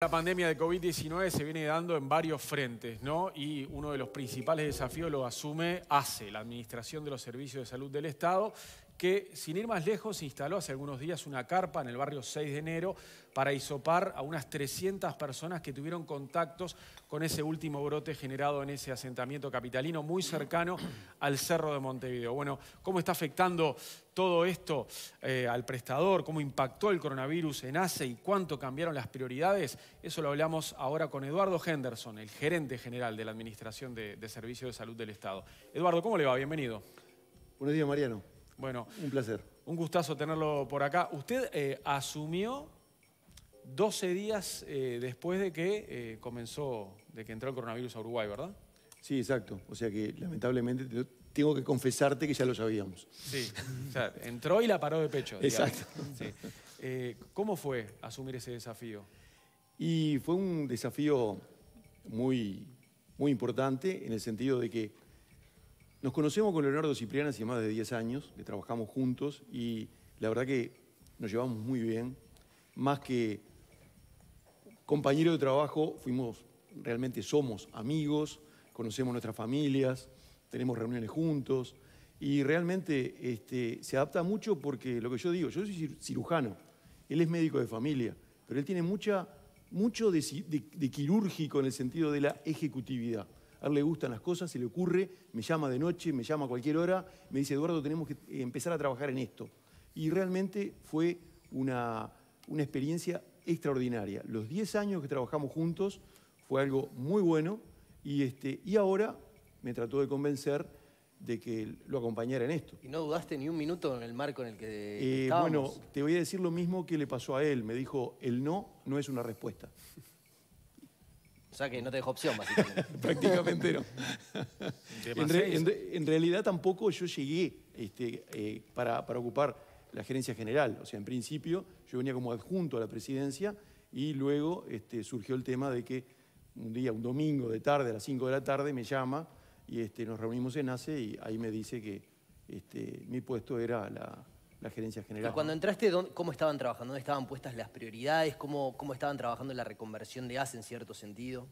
La pandemia de COVID-19 se viene dando en varios frentes, ¿no? Y uno de los principales desafíos lo asume ACE, la Administración de los Servicios de Salud del Estado, que, sin ir más lejos, instaló hace algunos días una carpa en el barrio 6 de enero para hisopar a unas 300 personas que tuvieron contactos con ese último brote generado en ese asentamiento capitalino muy cercano al Cerro de Montevideo. Bueno, ¿cómo está afectando todo esto eh, al prestador? ¿Cómo impactó el coronavirus en ACE y cuánto cambiaron las prioridades? Eso lo hablamos ahora con Eduardo Henderson, el gerente general de la Administración de, de Servicios de Salud del Estado. Eduardo, ¿cómo le va? Bienvenido. Buenos días, Mariano. Bueno. Un placer. Un gustazo tenerlo por acá. Usted eh, asumió 12 días eh, después de que eh, comenzó, de que entró el coronavirus a Uruguay, ¿verdad? Sí, exacto. O sea que lamentablemente tengo que confesarte que ya lo sabíamos. Sí, o sea, entró y la paró de pecho. Exacto. ¿Cómo fue asumir ese desafío? Y fue un desafío muy, muy importante en el sentido de que nos conocemos con Leonardo Cipriani hace más de 10 años, que trabajamos juntos y la verdad que nos llevamos muy bien. Más que compañero de trabajo, fuimos, realmente somos amigos, conocemos nuestras familias, tenemos reuniones juntos y realmente este, se adapta mucho porque lo que yo digo, yo soy cirujano, él es médico de familia, pero él tiene mucha, mucho de quirúrgico en el sentido de la ejecutividad a él le gustan las cosas, se le ocurre, me llama de noche, me llama a cualquier hora, me dice, Eduardo, tenemos que empezar a trabajar en esto. Y realmente fue una, una experiencia extraordinaria. Los 10 años que trabajamos juntos fue algo muy bueno y, este, y ahora me trató de convencer de que lo acompañara en esto. ¿Y no dudaste ni un minuto en el marco en el que eh, estábamos? Bueno, te voy a decir lo mismo que le pasó a él. Me dijo, el no no es una respuesta sea que no te dejo opción, básicamente. Prácticamente no. en, realidad tampoco yo llegué este, eh, para, ocupar la gerencia general. O sea, en principio yo venía como adjunto a la presidencia y luego este, surgió el tema de que un día, un domingo de tarde, a las 5 de la tarde, me llama y este, nos reunimos en ACE y ahí me dice que este, mi puesto era la, la gerencia general. cuando entraste, cómo estaban trabajando? ¿Dónde estaban puestas las prioridades? ¿Cómo, cómo estaban trabajando la reconversión de ASE en cierto sentido?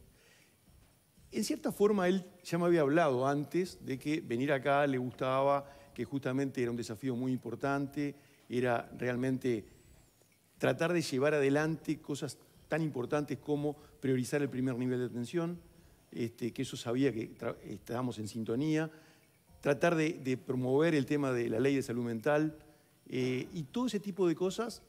En cierta forma, él ya me había hablado antes de que venir acá le gustaba, que justamente era un desafío muy importante, era realmente tratar de llevar adelante cosas tan importantes como priorizar el primer nivel de atención, este, que eso sabía que estábamos en sintonía, tratar de, de promover el tema de la ley de salud mental, eh, y todo ese tipo de cosas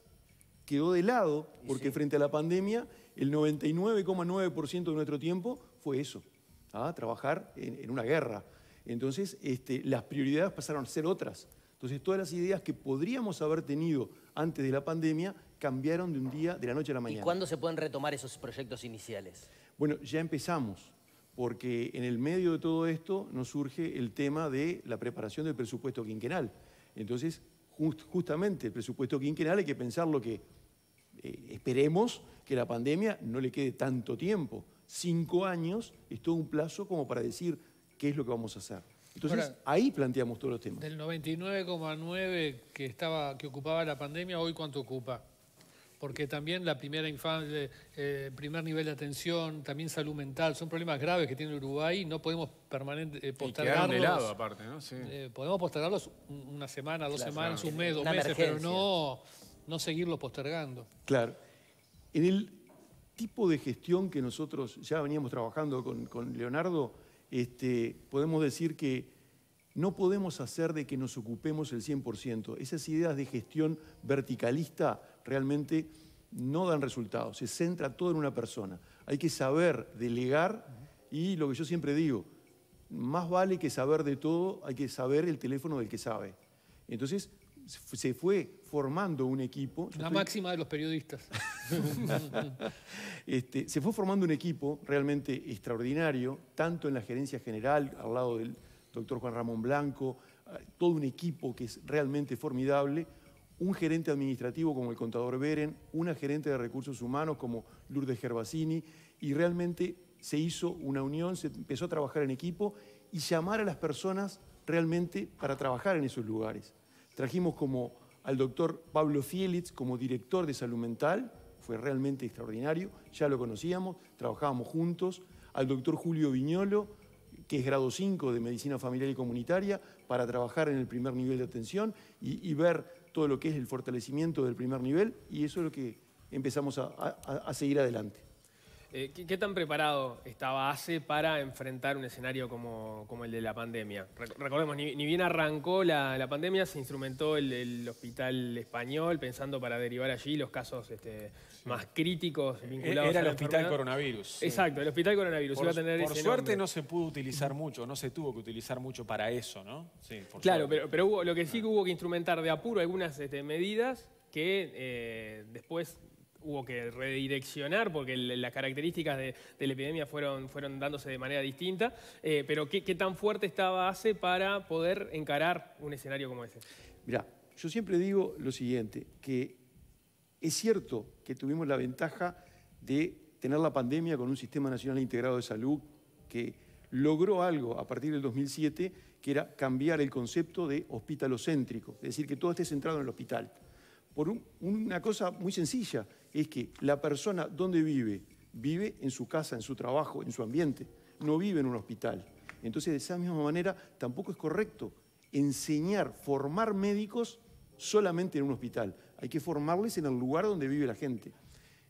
quedó de lado porque frente a la pandemia el 99,9% de nuestro tiempo fue eso, ¿ah? trabajar en, una guerra. Entonces este, las prioridades pasaron a ser otras. Entonces todas las ideas que podríamos haber tenido antes de la pandemia cambiaron de un día, de la noche a la mañana. ¿Y cuándo se pueden retomar esos proyectos iniciales? Bueno, ya empezamos, porque en el medio de todo esto nos surge el tema de la preparación del presupuesto quinquenal. Entonces justamente el presupuesto quinquenal hay que pensar lo que eh, esperemos que la pandemia no le quede tanto tiempo. Cinco años es todo un plazo como para decir qué es lo que vamos a hacer. Entonces ahí planteamos todos los temas. Del 99,9 que estaba que ocupaba la pandemia, hoy cuánto ocupa? porque también la primera infancia, eh, primer nivel de atención, también salud mental, son problemas graves que tiene Uruguay, no podemos eh, postergarlos. Y aparte, ¿no? Sí. Eh, podemos postergarlos una semana, dos semanas, un mes, dos meses, pero no, no seguirlo postergando. Claro. En el tipo de gestión que nosotros ya veníamos trabajando con, Leonardo, este, podemos decir que no podemos hacer de que nos ocupemos el 100%. Esas ideas de gestión verticalista realmente no dan resultados. Se centra todo en una persona. Hay que saber delegar y lo que yo siempre digo, más vale que saber de todo, hay que saber el teléfono del que sabe. Entonces, se fue formando un equipo. la máxima de los periodistas. Este, se fue formando un equipo realmente extraordinario, tanto en la gerencia general, al lado del, doctor Juan Ramón Blanco, ah, todo un equipo que es realmente formidable, un gerente administrativo como el contador Beren, una gerente de recursos humanos como Lourdes Gervasini, y realmente se hizo una unión, se empezó a trabajar en equipo y llamar a las personas realmente para trabajar en esos lugares. Trajimos como al doctor Pablo Fielitz como director de salud mental, fue realmente extraordinario, ya lo conocíamos, trabajábamos juntos, al doctor Julio Viñolo, que es grado 5 de Medicina Familiar y Comunitaria, para trabajar en el primer nivel de atención y, ver todo lo que es el fortalecimiento del primer nivel y eso es lo que empezamos a seguir adelante. Eh, ¿qué, tan preparado estaba ACE para enfrentar un escenario como, el de la pandemia? recordemos, ni, bien arrancó la, pandemia, se instrumentó el, hospital español pensando para derivar allí los casos este, más críticos e-, vinculados al a la el hospital coronavirus. Exacto, el hospital coronavirus. iba a tener por suerte no se pudo utilizar mucho, no se tuvo que utilizar mucho para eso, ¿no? Sí, por claro, suerte. pero, pero lo que sí ah. que hubo que instrumentar de apuro algunas este, medidas que eh, después hubo que redireccionar porque las características de, la epidemia fueron, dándose de manera distinta, eh, pero ¿qué, tan fuerte estaba ACE para poder encarar un escenario como ese? Mira, yo siempre digo lo siguiente, que es cierto que tuvimos la ventaja de tener la pandemia con un Sistema Nacional Integrado de Salud que logró algo a partir del 2007, que era cambiar el concepto de hospitalocéntrico, es decir, que todo esté centrado en el hospital por una cosa muy sencilla es que la persona donde vive, vive en su casa, en su trabajo, en su ambiente, no vive en un hospital. Entonces, de esa misma manera, tampoco es correcto enseñar, formar médicos solamente en un hospital. Hay que formarles en el lugar donde vive la gente.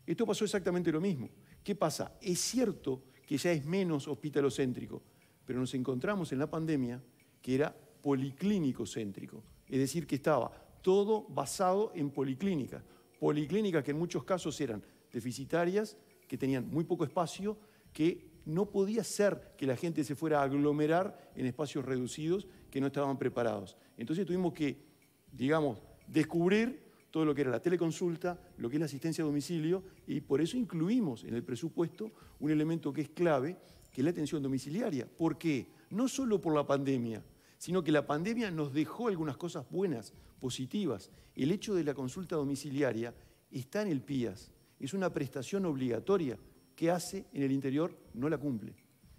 Esto pasó exactamente lo mismo. ¿Qué pasa? Es cierto que ya es menos hospitalocéntrico, pero nos encontramos en la pandemia que era policlínico céntrico, es decir, que estaba todo basado en policlínicas policlínicas que en muchos casos eran deficitarias, que tenían muy poco espacio, que no podía ser que la gente se fuera a aglomerar en espacios reducidos que no estaban preparados. Entonces tuvimos que, digamos, descubrir todo lo que era la teleconsulta, lo que es la asistencia a domicilio, y por eso incluimos en el presupuesto un elemento que es clave, que es la atención domiciliaria. ¿Por qué? No solo por la pandemia, sino que la pandemia nos dejó algunas cosas buenas, positivas. El hecho de la consulta domiciliaria está en el PIAS, es una prestación obligatoria que hace en el interior no la cumple.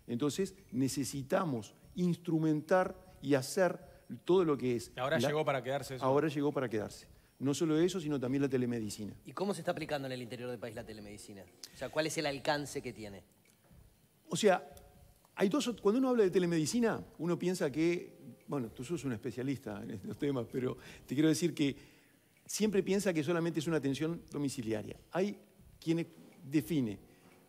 Entonces necesitamos instrumentar y hacer todo lo que es. Ahora llegó para quedarse eso. Ahora llegó para quedarse. No solo eso, sino también la telemedicina. ¿Y cómo se está aplicando en el interior del país la telemedicina? O sea, ¿cuál es el alcance que tiene? O sea, hay dos, cuando uno habla de telemedicina, uno piensa que bueno, tú sos un especialista en estos temas, pero te quiero decir que siempre piensa que solamente es una atención domiciliaria. Hay quienes define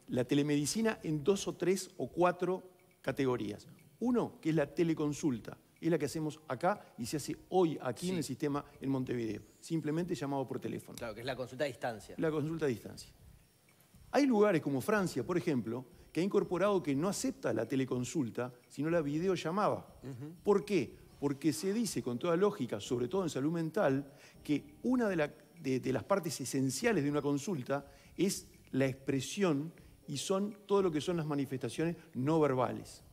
la telemedicina en dos o tres o cuatro categorías. Uno, que es la teleconsulta, es la que hacemos acá y se hace hoy aquí en el sistema en Montevideo, simplemente llamado por teléfono. Claro, que es la consulta a distancia. La consulta a distancia. Hay lugares como Francia, por ejemplo, que ha incorporado que no acepta la teleconsulta, sino la videollamada. ¿Por qué? Porque se dice con toda lógica, sobre todo en salud mental, que una de, las partes esenciales de una consulta es la expresión y son todo lo que son las manifestaciones no verbales.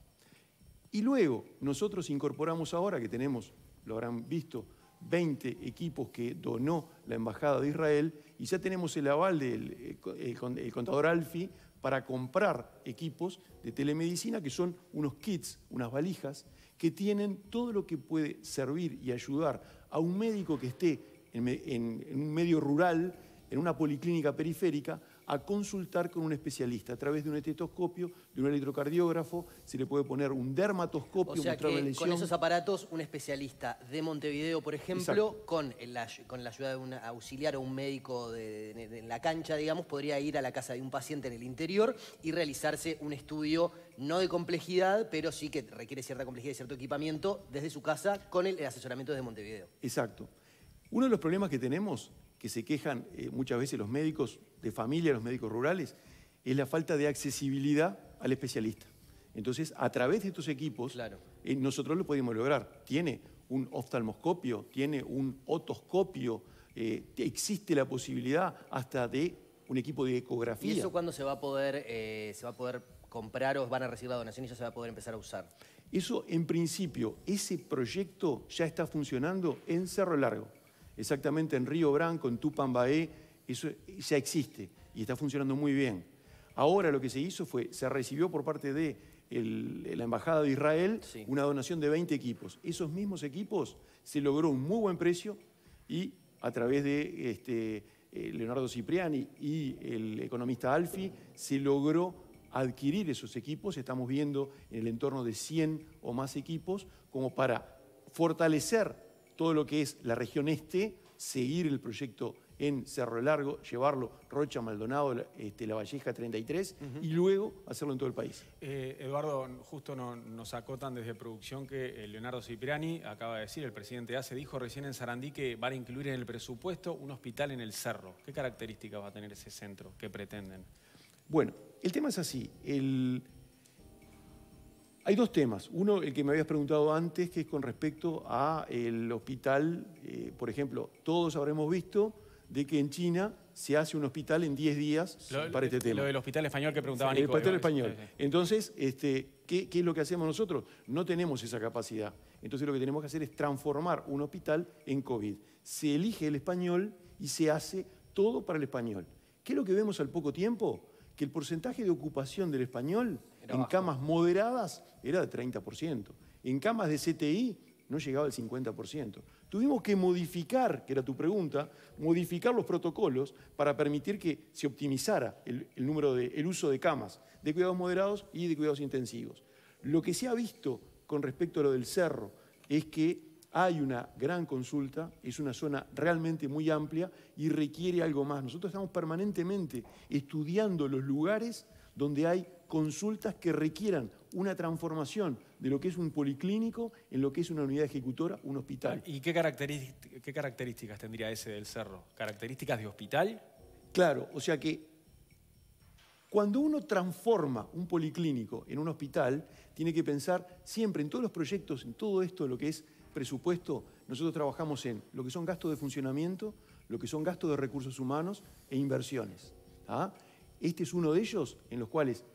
Y luego nosotros incorporamos ahora que tenemos, lo habrán visto, 20 equipos que donó la Embajada de Israel y ya tenemos el aval del eh, contador Alfi para comprar equipos de telemedicina que son unos kits, unas valijas, que tienen todo lo que puede servir y ayudar a un médico que esté en, un medio rural, en una policlínica periférica, a consultar con un especialista a través de un estetoscopio, de un electrocardiógrafo, se le puede poner un dermatoscopio, o sea que Con esos aparatos, un especialista de Montevideo, por ejemplo, con, la ayuda de un auxiliar o un médico en la cancha, digamos, podría ir a la casa de un paciente en el interior y realizarse un estudio no de complejidad, pero sí que requiere cierta complejidad y cierto equipamiento desde su casa con el asesoramiento de Montevideo. Exacto. Uno de los problemas que tenemos que se quejan eh, muchas veces los médicos de familia, los médicos rurales, es la falta de accesibilidad al especialista. Entonces, a través de estos equipos, claro. Eh, nosotros lo podemos lograr. Tiene un oftalmoscopio, tiene un otoscopio, eh, existe la posibilidad hasta de un equipo de ecografía. ¿Y eso cuándo se va a poder, se va a poder comprar o van a recibir la donación y ya se va a poder empezar a usar? Eso, en principio, ese proyecto ya está funcionando en Cerro Largo exactamente en Río Branco, en Tupambaé, eso ya existe y está funcionando muy bien. Ahora lo que se hizo fue, se recibió por parte de la Embajada de Israel una donación de 20 equipos. Esos mismos equipos se logró un muy buen precio y a través de este, eh, Leonardo Cipriani y el economista Alfi se logró adquirir esos equipos. Estamos viendo en el entorno de 100 o más equipos como para fortalecer todo lo que es la región este, seguir el proyecto en Cerro Largo, llevarlo Rocha, Maldonado, La este, Valleja 33 y luego hacerlo en todo el país. Eh, Eduardo, justo nos acotan desde producción que eh, Leonardo Cipriani acaba de decir, el presidente hace, dijo recién en Sarandí que van a incluir en el presupuesto un hospital en el cerro. ¿Qué características va a tener ese centro? ¿Qué pretenden? Bueno, el tema es así. El, hay dos temas. Uno, el que me habías preguntado antes, que es con respecto al hospital. Eh, por ejemplo, todos habremos visto de que en China se hace un hospital en 10 días para este tema. Lo del hospital español que preguntaban. Nico. el hospital español. Entonces, este, ¿qué, es lo que hacemos nosotros? No tenemos esa capacidad. Entonces lo que tenemos que hacer es transformar un hospital en COVID. Se elige el español y se hace todo para el español. ¿Qué es lo que vemos al poco tiempo? Que el porcentaje de ocupación del español en camas moderadas era de 30%. En camas de CTI no llegaba al 50%. Tuvimos que modificar, que era tu pregunta, modificar los protocolos para permitir que se optimizara el, número de, el uso de camas de cuidados moderados y de cuidados intensivos. Lo que se ha visto con respecto a lo del cerro es que hay una gran consulta, es una zona realmente muy amplia y requiere algo más. Nosotros estamos permanentemente estudiando los lugares donde hay consultas que requieran una transformación de lo que es un policlínico en lo que es una unidad ejecutora, un hospital. ¿Y qué, qué características tendría ese del cerro? ¿Características de hospital? Claro, o sea que cuando uno transforma un policlínico en un hospital, tiene que pensar siempre en todos los proyectos, en todo esto, lo que es presupuesto, nosotros trabajamos en lo que son gastos de funcionamiento, lo que son gastos de recursos humanos e inversiones. ¿ah? Este es uno de ellos en los cuales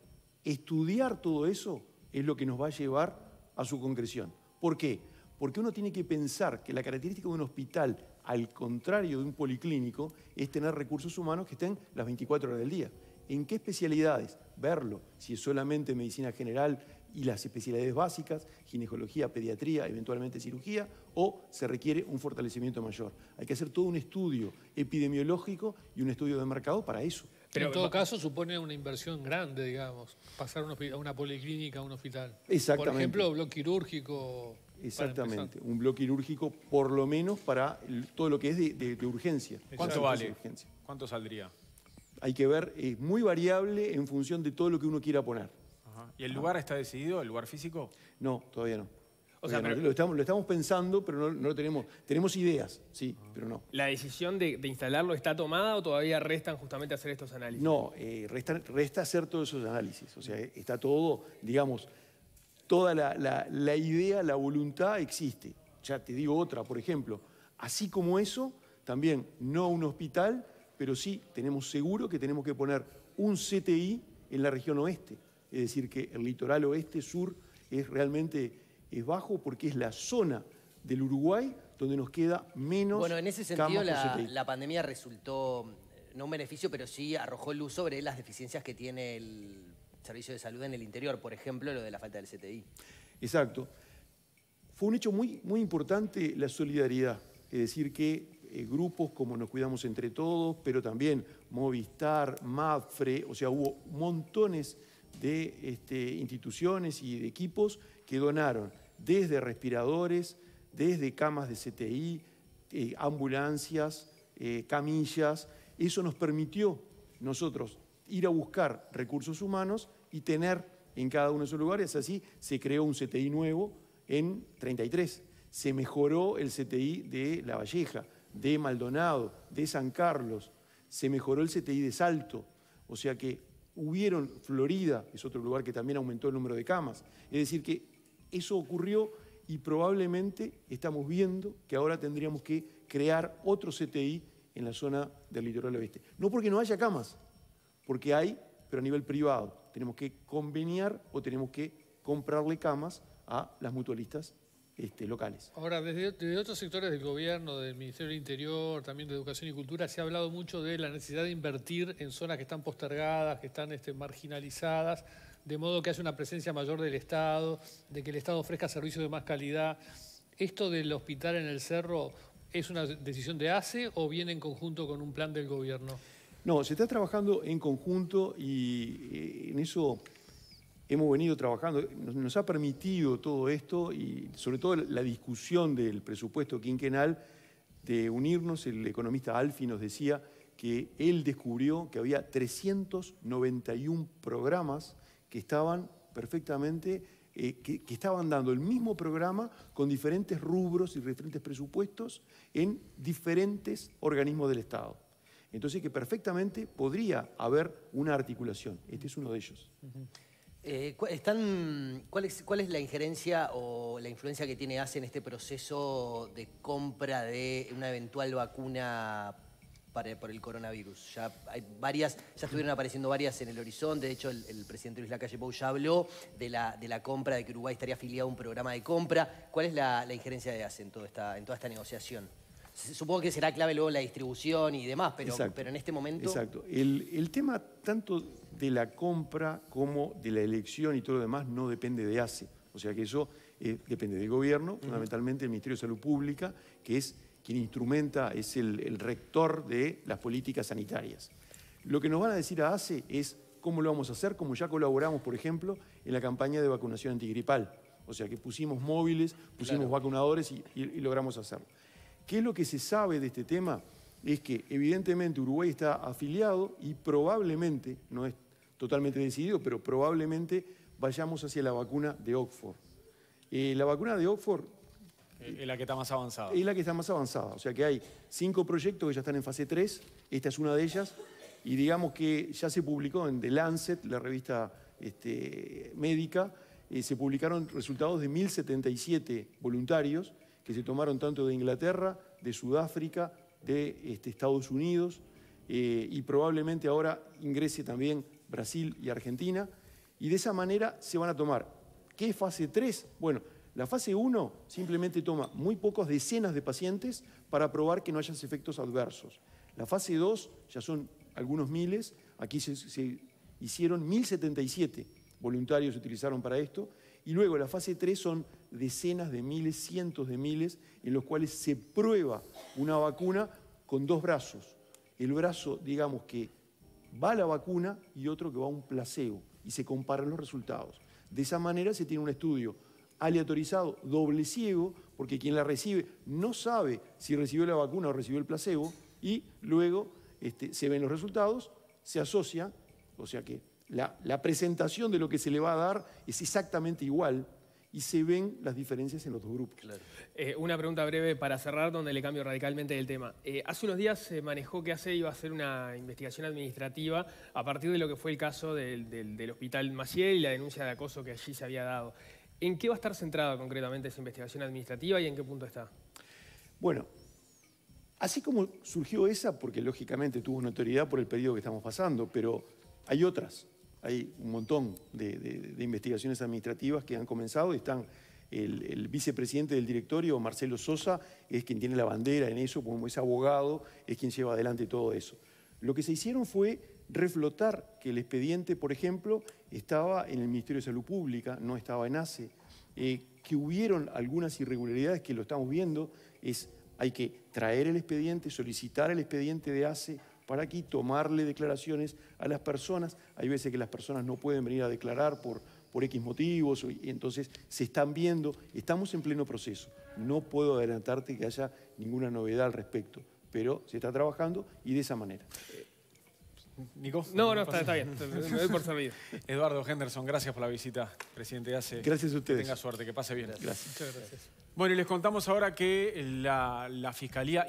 Estudiar todo eso es lo que nos va a llevar a su concreción. ¿Por qué? Porque uno tiene que pensar que la característica de un hospital, al contrario de un policlínico, es tener recursos humanos que estén las 24 horas del día. ¿En qué especialidades? Verlo, si es solamente medicina general y las especialidades básicas, ginecología, pediatría, eventualmente cirugía, o se requiere un fortalecimiento mayor. Hay que hacer todo un estudio epidemiológico y un estudio de mercado para eso. Pero en todo caso supone una inversión grande, digamos, pasar a una policlínica, a un hospital. Exactamente. Por ejemplo, bloque quirúrgico. Exactamente, un bloque quirúrgico por lo menos para todo lo que es de, urgencia. ¿Cuánto vale? ¿Cuánto saldría? Hay que ver, es muy variable en función de todo lo que uno quiera poner. ¿Y el lugar está decidido, el lugar físico? No, todavía no. Eh, lo, estamos, pensando, pero no, lo tenemos. Tenemos ideas, sí, pero no. ¿La decisión de, instalarlo está tomada o todavía restan justamente hacer estos análisis? No, eh, resta, hacer todos esos análisis. O sea, está todo, digamos, toda la idea, la voluntad existe. Ya te digo otra, por ejemplo. Así como eso, también no un hospital, pero sí tenemos seguro que tenemos que poner un CTI en la región oeste. Es decir, que el litoral oeste-sur es realmente es bajo porque es la zona del Uruguay donde nos queda menos. Bueno, en ese sentido la, pandemia resultó, eh, no un beneficio, pero sí arrojó luz sobre las deficiencias que tiene el servicio de salud en el interior, por ejemplo, lo de la falta del CTI. Exacto. Fue un hecho muy, muy importante la solidaridad, es decir, que eh, grupos como Nos Cuidamos Entre Todos, pero también Movistar, Mafre, o sea, hubo montones de este, instituciones y de equipos que donaron desde respiradores, desde camas de CTI, eh, ambulancias, eh, camillas. Eso nos permitió nosotros ir a buscar recursos humanos y tener en cada uno de esos lugares. Así se creó un CTI nuevo en 33. Se mejoró el CTI de La Valleja, de Maldonado, de San Carlos. Se mejoró el CTI de Salto. O sea que hubieron, Florida es otro lugar que también aumentó el número de camas. Es decir, que eso ocurrió y probablemente estamos viendo que ahora tendríamos que crear otro CTI en la zona del litoral oeste. No porque no haya camas, porque hay, pero a nivel privado. Tenemos que conveniar o tenemos que comprarle camas a las mutualistas este, locales. Ahora, desde, otros sectores del gobierno, del Ministerio del Interior, también de Educación y Cultura, se ha hablado mucho de la necesidad de invertir en zonas que están postergadas, que están este, marginalizadas de modo que hace una presencia mayor del Estado, de que el Estado ofrezca servicios de más calidad. ¿Esto del hospital en el cerro es una decisión de ACE o viene en conjunto con un plan del gobierno? No, se está trabajando en conjunto y eh, en eso hemos venido trabajando. Nos ha permitido todo esto y sobre todo la discusión del presupuesto quinquenal de unirnos. El economista Alfi nos decía que él descubrió que había 391 programas que estaban perfectamente, eh, que, estaban dando el mismo programa con diferentes rubros y diferentes presupuestos en diferentes organismos del Estado. Entonces que perfectamente podría haber una articulación. Este es uno de ellos. Eh, están, cuál, es, ¿Cuál es la injerencia o la influencia que tiene ACE en este proceso de compra de una eventual vacuna por el coronavirus. Ya hay varias, ya estuvieron apareciendo varias en el horizonte. De hecho, el, presidente Luis Lacalle Pou ya habló de la, de la compra, de que Uruguay estaría afiliado a un programa de compra. ¿Cuál es la, injerencia de ACE en, toda esta, en toda esta negociación? Supongo que será clave luego la distribución y demás, pero, pero en este momento... Exacto. El, tema tanto de la compra como de la elección y todo lo demás no depende de ACE. O sea que eso eh, depende del gobierno, fundamentalmente del Ministerio de Salud Pública, que es quien instrumenta, es el, rector de las políticas sanitarias. Lo que nos van a decir a ACE es cómo lo vamos a hacer, como ya colaboramos, por ejemplo, en la campaña de vacunación antigripal. O sea, que pusimos móviles, pusimos vacunadores y, logramos hacerlo. ¿Qué es lo que se sabe de este tema? Es que evidentemente Uruguay está afiliado y probablemente, no es totalmente decidido, pero probablemente vayamos hacia la vacuna de Oxford. Eh, la vacuna de Oxford eh, es la que está más avanzada. Es la que está más avanzada. O sea que hay cinco proyectos que ya están en fase 3, esta es una de ellas, y digamos que ya se publicó en The Lancet, la revista este, médica, eh, se publicaron resultados de 1.077 voluntarios que se tomaron tanto de Inglaterra, de Sudáfrica, de este, Estados Unidos, eh, y probablemente ahora ingrese también Brasil y Argentina, y de esa manera se van a tomar. ¿Qué fase 3? Bueno, la fase 1 simplemente toma muy pocas decenas de pacientes para probar que no hayan efectos adversos. La fase 2 ya son algunos miles, aquí se, hicieron 1077 voluntarios se utilizaron para esto, y luego la fase 3 son decenas de miles, cientos de miles, en los cuales se prueba una vacuna con dos brazos. El brazo, digamos, que va a la vacuna y otro que va a un placebo, y se comparan los resultados. De esa manera se tiene un estudio aleatorizado, doble ciego, porque quien la recibe no sabe si recibió la vacuna o recibió el placebo, y luego este, se ven los resultados, se asocia, o sea que la, presentación de lo que se le va a dar es exactamente igual y se ven las diferencias en los dos grupos. Eh, una pregunta breve para cerrar, donde le cambio radicalmente el tema. Eh, hace unos días se manejó que hace iba a hacer una investigación administrativa a partir de lo que fue el caso del hospital Maciel y la denuncia de acoso que allí se había dado. ¿En qué va a estar centrada concretamente esa investigación administrativa y en qué punto está? Bueno, así como surgió esa, porque lógicamente tuvo notoriedad por el periodo que estamos pasando, pero hay otras, hay un montón de, investigaciones administrativas que han comenzado y están... El, el, vicepresidente del directorio, Marcelo Sosa, es quien tiene la bandera en eso, como es abogado, es quien lleva adelante todo eso. Lo que se hicieron fue reflotar que el expediente, por ejemplo, estaba en el Ministerio de Salud Pública, no estaba en ACE, eh, que hubieron algunas irregularidades que lo estamos viendo, es hay que traer el expediente, solicitar el expediente de ACE para aquí, tomarle declaraciones a las personas. Hay veces que las personas no pueden venir a declarar por, por X motivos, y entonces se están viendo, estamos en pleno proceso. No puedo adelantarte que haya ninguna novedad al respecto, pero se está trabajando y de esa manera. Eh, Nico. No, no, está, bien. Me doy por servido. Eduardo Henderson, gracias por la visita, presidente. Hace, gracias a ustedes. Que tenga suerte, que pase bien. Gracias. Muchas gracias. Bueno, y les contamos ahora que la Fiscalía...